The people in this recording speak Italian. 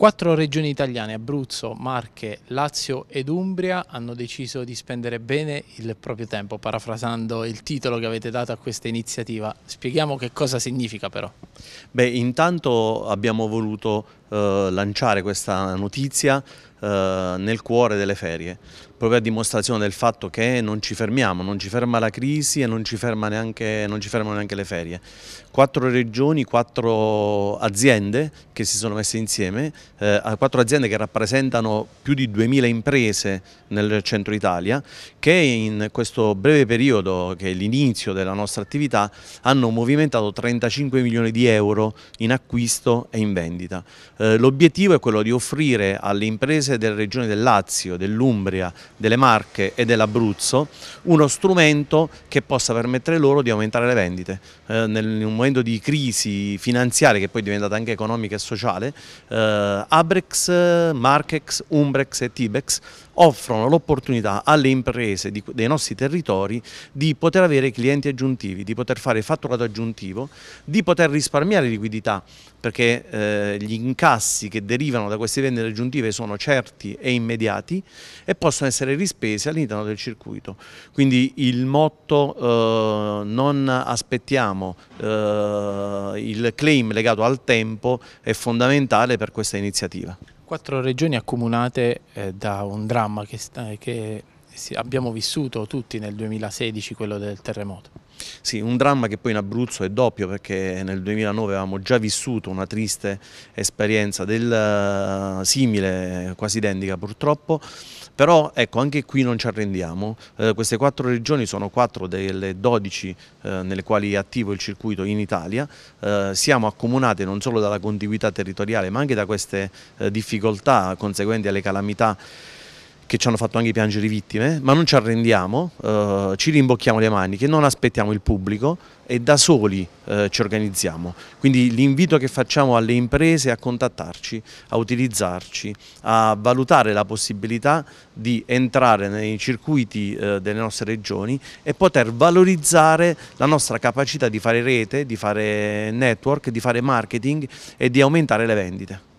Quattro regioni italiane, Abruzzo, Marche, Lazio ed Umbria, hanno deciso di spendere bene il proprio tempo, parafrasando il titolo che avete dato a questa iniziativa. Spieghiamo che cosa significa però. Beh, intanto abbiamo voluto eh, lanciare questa notizia eh, nel cuore delle ferie, proprio a dimostrazione del fatto che non ci fermiamo, non ci ferma la crisi e non ci, neanche, non ci fermano neanche le ferie. Quattro regioni, quattro aziende che si sono messe insieme, eh, quattro aziende che rappresentano più di 2000 imprese nel centro Italia, che in questo breve periodo, che è l'inizio della nostra attività, hanno movimentato 35 milioni di euro in acquisto e in vendita. Eh, l'obiettivo è quello di offrire alle imprese delle regioni del Lazio, dell'Umbria, delle Marche e dell'Abruzzo uno strumento che possa permettere loro di aumentare le vendite. Eh, nel, in un momento di crisi finanziaria che poi è diventata anche economica e sociale, eh, Abrex, Marchex, Umbrex e Tibex offrono l'opportunità alle imprese di, dei nostri territori di poter avere clienti aggiuntivi, di poter fare fatturato aggiuntivo, di poter risparmiare liquidità perché eh, gli incarichi tassi che derivano da queste vendite aggiuntive sono certi e immediati e possono essere rispesi all'interno del circuito. Quindi il motto eh, non aspettiamo eh, il claim legato al tempo è fondamentale per questa iniziativa. Quattro regioni accomunate eh, da un dramma che, sta, che abbiamo vissuto tutti nel 2016, quello del terremoto. Sì, un dramma che poi in Abruzzo è doppio perché nel 2009 avevamo già vissuto una triste esperienza del eh, simile, quasi identica purtroppo, però ecco anche qui non ci arrendiamo, eh, queste quattro regioni sono quattro delle 12 eh, nelle quali è attivo il circuito in Italia, eh, siamo accomunate non solo dalla contiguità territoriale ma anche da queste eh, difficoltà conseguenti alle calamità che ci hanno fatto anche piangere vittime, ma non ci arrendiamo, eh, ci rimbocchiamo le maniche, non aspettiamo il pubblico e da soli eh, ci organizziamo. Quindi l'invito che facciamo alle imprese è a contattarci, a utilizzarci, a valutare la possibilità di entrare nei circuiti eh, delle nostre regioni e poter valorizzare la nostra capacità di fare rete, di fare network, di fare marketing e di aumentare le vendite.